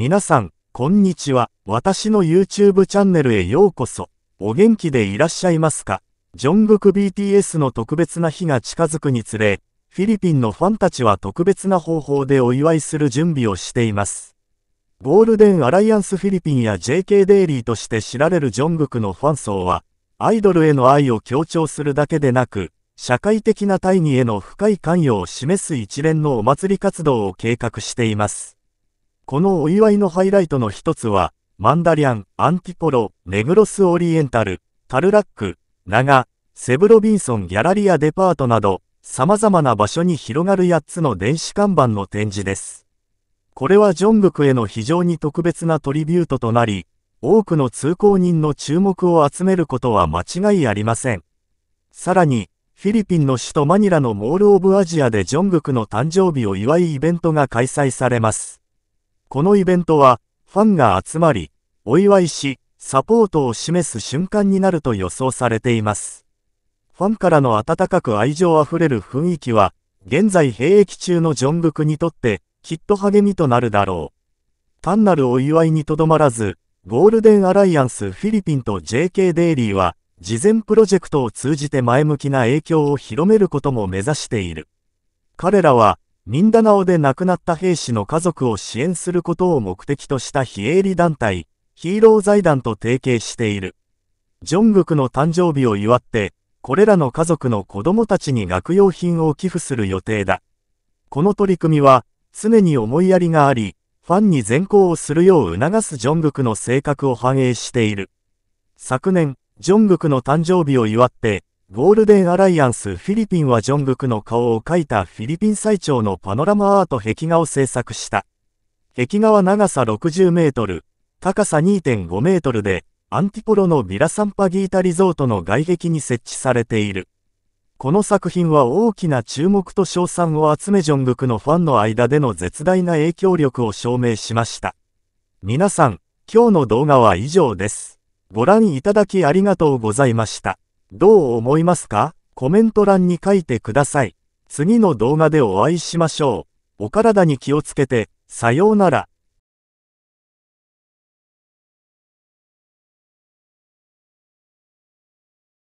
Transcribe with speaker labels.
Speaker 1: 皆さん、こんにちは。私の YouTube チャンネルへようこそ。お元気でいらっしゃいますかジョングク BTS の特別な日が近づくにつれ、フィリピンのファンたちは特別な方法でお祝いする準備をしています。ゴールデンアライアンスフィリピンや JK デイリーとして知られるジョングクのファン層は、アイドルへの愛を強調するだけでなく、社会的な大義への深い関与を示す一連のお祭り活動を計画しています。このお祝いのハイライトの一つは、マンダリアン、アンティポロ、ネグロスオリエンタル、タルラック、ナガ、セブロビンソンギャラリアデパートなど、様々な場所に広がる8つの電子看板の展示です。これはジョングクへの非常に特別なトリビュートとなり、多くの通行人の注目を集めることは間違いありません。さらに、フィリピンの首都マニラのモール・オブ・アジアでジョングクの誕生日を祝いイベントが開催されます。このイベントは、ファンが集まり、お祝いし、サポートを示す瞬間になると予想されています。ファンからの温かく愛情あふれる雰囲気は、現在兵役中のジョングクにとって、きっと励みとなるだろう。単なるお祝いにとどまらず、ゴールデンアライアンスフィリピンと JK デイリーは、事前プロジェクトを通じて前向きな影響を広めることも目指している。彼らは、ミンダナオで亡くなった兵士の家族を支援することを目的とした非営利団体、ヒーロー財団と提携している。ジョングクの誕生日を祝って、これらの家族の子供たちに学用品を寄付する予定だ。この取り組みは、常に思いやりがあり、ファンに善行をするよう促すジョングクの性格を反映している。昨年、ジョングクの誕生日を祝って、ゴールデンアライアンスフィリピンはジョングクの顔を描いたフィリピン最長のパノラマアート壁画を制作した。壁画は長さ60メートル、高さ2.5メートルで、アンティポロのビラサンパギータリゾートの外壁に設置されている。この作品は大きな注目と称賛を集めジョングクのファンの間での絶大な影響力を証明しました。皆さん、今日の動画は以上です。ご覧いただきありがとうございました。どう思いますかコメント欄に書いてください。次の動画でお会いしましょう。お体に気をつけて、さようなら。